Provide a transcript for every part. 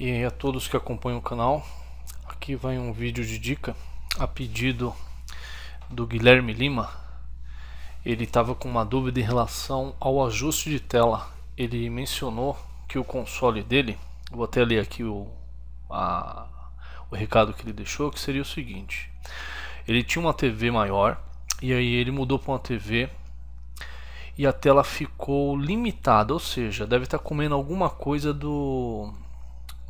e a todos que acompanham o canal. Aqui vai um vídeo de dica a pedido do Guilherme Lima. Ele estava com uma dúvida em relação ao ajuste de tela. Ele mencionou que o console dele, vou até ler aqui o, a, o recado que ele deixou, que seria o seguinte. Ele tinha uma TV maior e aí ele mudou para uma TV e a tela ficou limitada, ou seja, deve estar tá comendo alguma coisa do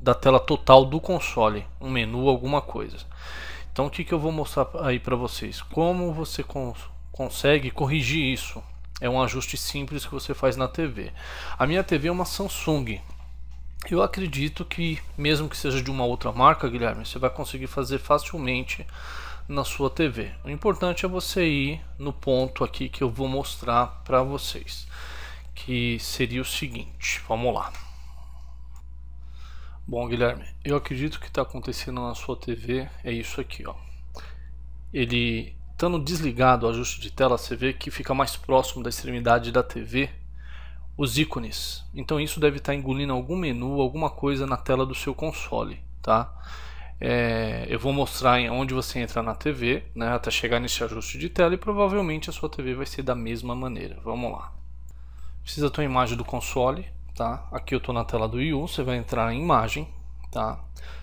da tela total do console, um menu, alguma coisa. Então o que, que eu vou mostrar aí para vocês? Como você cons consegue corrigir isso? É um ajuste simples que você faz na TV. A minha TV é uma Samsung. Eu acredito que, mesmo que seja de uma outra marca, Guilherme, você vai conseguir fazer facilmente na sua TV. O importante é você ir no ponto aqui que eu vou mostrar para vocês, que seria o seguinte. Vamos lá. Bom, Guilherme, eu acredito que está acontecendo na sua TV é isso aqui, ó. Ele estando desligado o ajuste de tela, você vê que fica mais próximo da extremidade da TV os ícones. Então isso deve estar tá engolindo algum menu, alguma coisa na tela do seu console, tá? É, eu vou mostrar onde você entra na TV, né, até chegar nesse ajuste de tela e provavelmente a sua TV vai ser da mesma maneira. Vamos lá. Precisa ter uma imagem do console, tá? Aqui eu estou na tela do IU, você vai entrar em imagem, tá?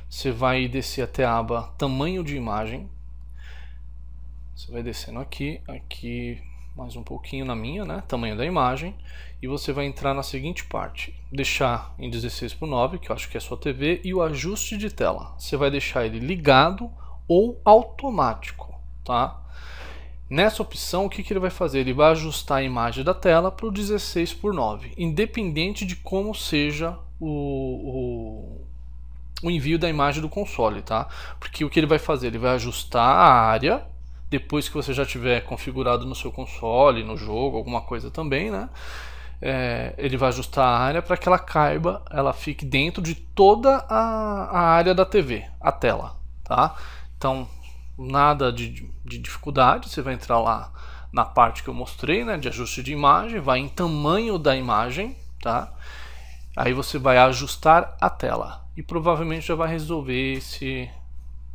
Você vai descer até a aba tamanho de imagem. Você vai descendo aqui, aqui mais um pouquinho na minha, né? Tamanho da imagem. E você vai entrar na seguinte parte: deixar em 16 por 9, que eu acho que é a sua TV, e o ajuste de tela. Você vai deixar ele ligado ou automático, tá? Nessa opção, o que, que ele vai fazer? Ele vai ajustar a imagem da tela para o 16 por 9, independente de como seja o, o, o, envio da imagem do console, tá? Porque o que ele vai fazer? Ele vai ajustar a área, depois que você já tiver configurado no seu console, no jogo, alguma coisa também, né? É, ele vai ajustar a área para que ela caiba, ela fique dentro de toda a, a área da TV, a tela, tá? Então, nada de, de dificuldade, você vai entrar lá na parte que eu mostrei, né, de ajuste de imagem, vai em tamanho da imagem, tá? Aí você vai ajustar a tela e provavelmente já vai resolver esse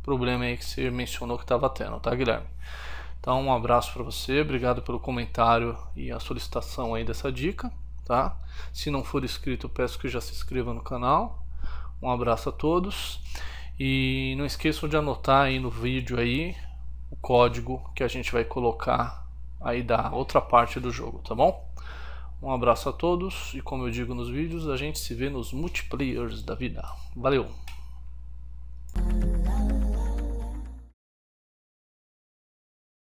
problema aí que você mencionou que estava tendo, tá, Guilherme? Então, um abraço para você, obrigado pelo comentário e a solicitação aí dessa dica, tá? Se não for inscrito, peço que já se inscreva no canal. Um abraço a todos. E não esqueçam de anotar aí no vídeo aí o código que a gente vai colocar aí da outra parte do jogo, tá bom? Um abraço a todos e como eu digo nos vídeos, a gente se vê nos multiplayers da vida. Valeu!